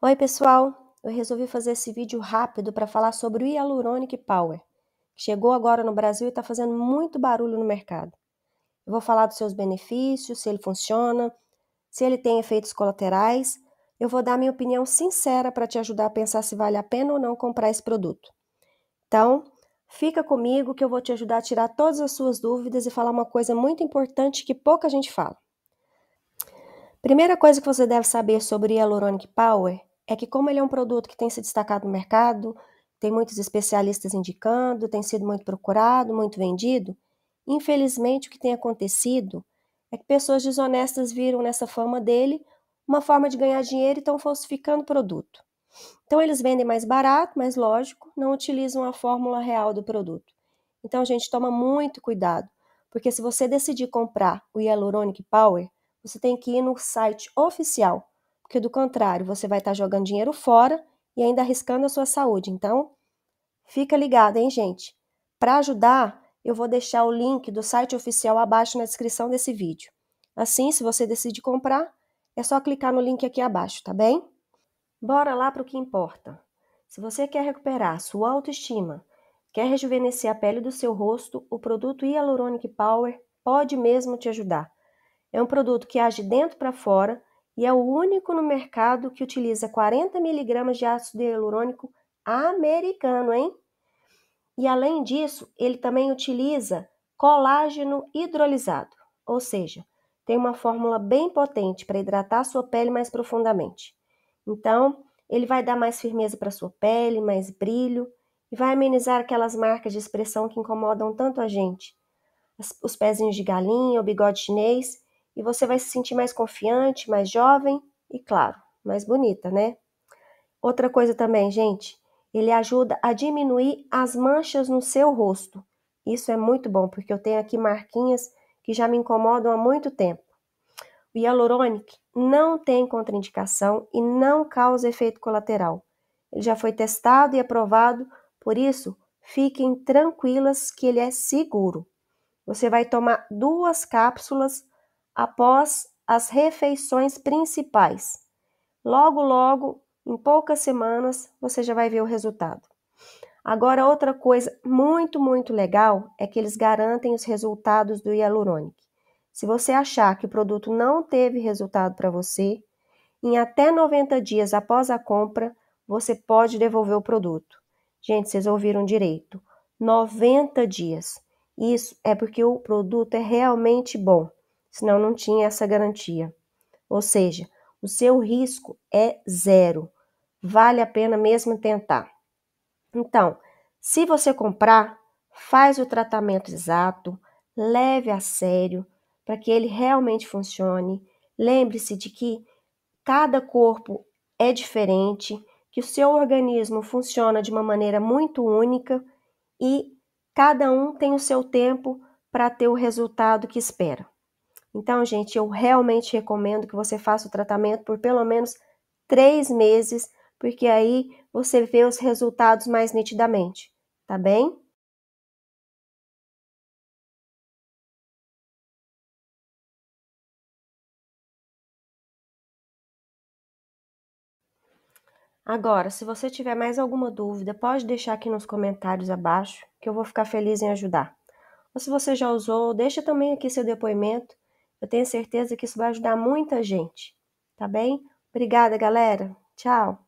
Oi, pessoal! Eu resolvi fazer esse vídeo rápido para falar sobre o Hyaluronic Power, que chegou agora no Brasil e está fazendo muito barulho no mercado. Eu vou falar dos seus benefícios, se ele funciona, se ele tem efeitos colaterais. Eu vou dar minha opinião sincera para te ajudar a pensar se vale a pena ou não comprar esse produto. Então, fica comigo que eu vou te ajudar a tirar todas as suas dúvidas e falar uma coisa muito importante que pouca gente fala. Primeira coisa que você deve saber sobre o Hyaluronic Power é que, como ele é um produto que tem se destacado no mercado, tem muitos especialistas indicando, tem sido muito procurado, muito vendido, infelizmente o que tem acontecido é que pessoas desonestas viram nessa fama dele uma forma de ganhar dinheiro e estão falsificando o produto. Então, eles vendem mais barato, mais lógico, não utilizam a fórmula real do produto. Então, a gente toma muito cuidado, porque se você decidir comprar o Hyaluronic Power, você tem que ir no site oficial porque do contrário, você vai estar tá jogando dinheiro fora e ainda arriscando a sua saúde. Então, fica ligado, hein, gente? Para ajudar, eu vou deixar o link do site oficial abaixo na descrição desse vídeo. Assim, se você decide comprar, é só clicar no link aqui abaixo, tá bem? Bora lá para o que importa. Se você quer recuperar sua autoestima, quer rejuvenescer a pele do seu rosto, o produto Hyaluronic Power pode mesmo te ajudar. É um produto que age dentro para fora e é o único no mercado que utiliza 40 miligramas de ácido hialurônico americano, hein? E além disso, ele também utiliza colágeno hidrolisado, ou seja, tem uma fórmula bem potente para hidratar sua pele mais profundamente. Então, ele vai dar mais firmeza para sua pele, mais brilho e vai amenizar aquelas marcas de expressão que incomodam tanto a gente. os pezinhos de galinha, o bigode chinês e você vai se sentir mais confiante, mais jovem e, claro, mais bonita, né? Outra coisa também, gente, ele ajuda a diminuir as manchas no seu rosto. Isso é muito bom, porque eu tenho aqui marquinhas que já me incomodam há muito tempo. O Hyaluronic não tem contraindicação e não causa efeito colateral. Ele já foi testado e aprovado, por isso, fiquem tranquilas que ele é seguro. Você vai tomar duas cápsulas após as refeições principais. Logo, logo, em poucas semanas, você já vai ver o resultado. Agora, outra coisa muito, muito legal é que eles garantem os resultados do hialurônico. Se você achar que o produto não teve resultado para você, em até 90 dias após a compra, você pode devolver o produto. Gente, vocês ouviram direito. 90 dias. Isso é porque o produto é realmente bom senão não tinha essa garantia. Ou seja, o seu risco é zero. Vale a pena mesmo tentar. Então, se você comprar, faz o tratamento exato, leve a sério para que ele realmente funcione. Lembre-se de que cada corpo é diferente, que o seu organismo funciona de uma maneira muito única e cada um tem o seu tempo para ter o resultado que espera. Então, gente, eu realmente recomendo que você faça o tratamento por pelo menos três meses, porque aí você vê os resultados mais nitidamente, tá bem? Agora, se você tiver mais alguma dúvida, pode deixar aqui nos comentários abaixo, que eu vou ficar feliz em ajudar. Ou se você já usou, deixa também aqui seu depoimento eu tenho certeza que isso vai ajudar muita gente, tá bem? Obrigada, galera. Tchau.